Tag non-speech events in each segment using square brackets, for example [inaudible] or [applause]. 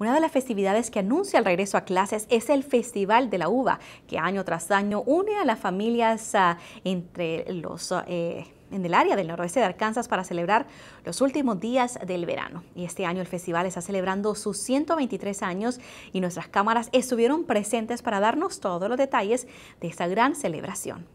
Una de las festividades que anuncia el regreso a clases es el Festival de la Uva, que año tras año une a las familias ah, entre los... Ah, eh, en el área del noroeste de Arkansas para celebrar los últimos días del verano. Y este año el festival está celebrando sus 123 años y nuestras cámaras estuvieron presentes para darnos todos los detalles de esta gran celebración.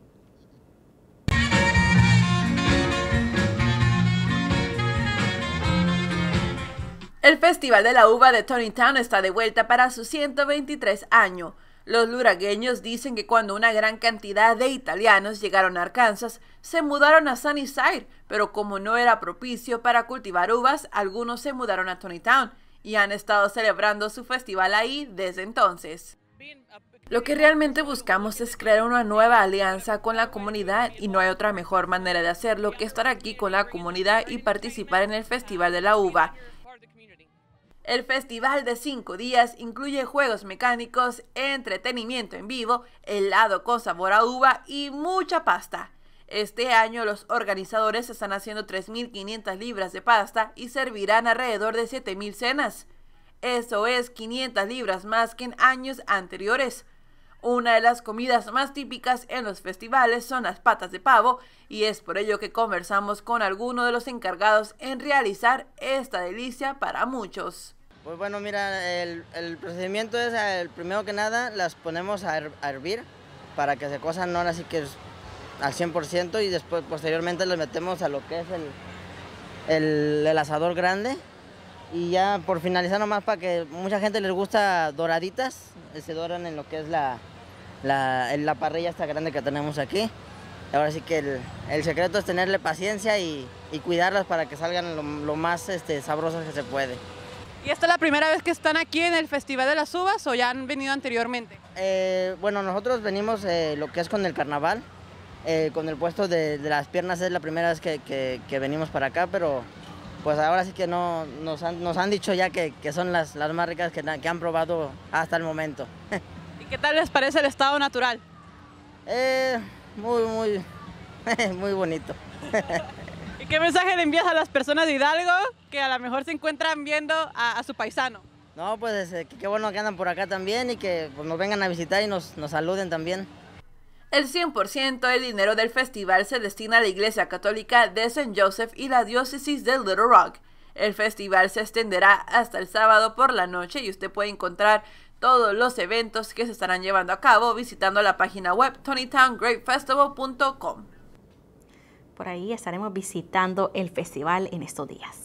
El Festival de la Uva de Tony Town está de vuelta para su 123 año. Los luragueños dicen que cuando una gran cantidad de italianos llegaron a Arkansas, se mudaron a Sunnyside, pero como no era propicio para cultivar uvas, algunos se mudaron a Tony Town y han estado celebrando su festival ahí desde entonces. Lo que realmente buscamos es crear una nueva alianza con la comunidad y no hay otra mejor manera de hacerlo que estar aquí con la comunidad y participar en el Festival de la Uva. El festival de 5 días incluye juegos mecánicos, entretenimiento en vivo, helado con sabor a uva y mucha pasta. Este año los organizadores están haciendo 3.500 libras de pasta y servirán alrededor de 7.000 cenas. Eso es 500 libras más que en años anteriores. Una de las comidas más típicas en los festivales son las patas de pavo y es por ello que conversamos con alguno de los encargados en realizar esta delicia para muchos. Pues bueno, mira, el, procedimiento es, el, primero que nada, las ponemos a, hervir para que se cosan no así que al 100% y después posteriormente las metemos a lo que es el, el, el asador grande y ya por finalizar nomás para que mucha gente les gusta doraditas, eh, se doran en lo que es la, la, parrilla está grande que tenemos aquí. Ahora sí que el, secreto es tenerle paciencia y, cuidarlas para que salgan lo, más este, sabrosas que se puede. ¿Y esta es la primera vez que están aquí en el Festival de las Uvas o ya han venido anteriormente? Eh, bueno, nosotros venimos eh, lo que es con el carnaval, eh, con el puesto de, las piernas es la primera vez que, venimos para acá, pero pues ahora sí que no, nos, han, dicho ya que, son las, las más ricas que han probado hasta el momento. [laughs] qué tal les parece el estado natural? Eh, muy, muy, [laughs] muy bonito. [laughs] ¿Y qué mensaje le envías a las personas de Hidalgo que a lo mejor se encuentran viendo a, su paisano? No, pues este, qué bueno que andan por acá también y que pues, nos vengan a visitar y nos, nos saluden también. El 100% del dinero del festival se destina a la Iglesia Católica de St. Joseph y la Diócesis de Little Rock. El festival se extenderá hasta el sábado por la noche y usted puede encontrar todos los eventos que se estarán llevando a cabo visitando la página web tonytowngreatfestival.com. Por ahí estaremos visitando el festival en estos días.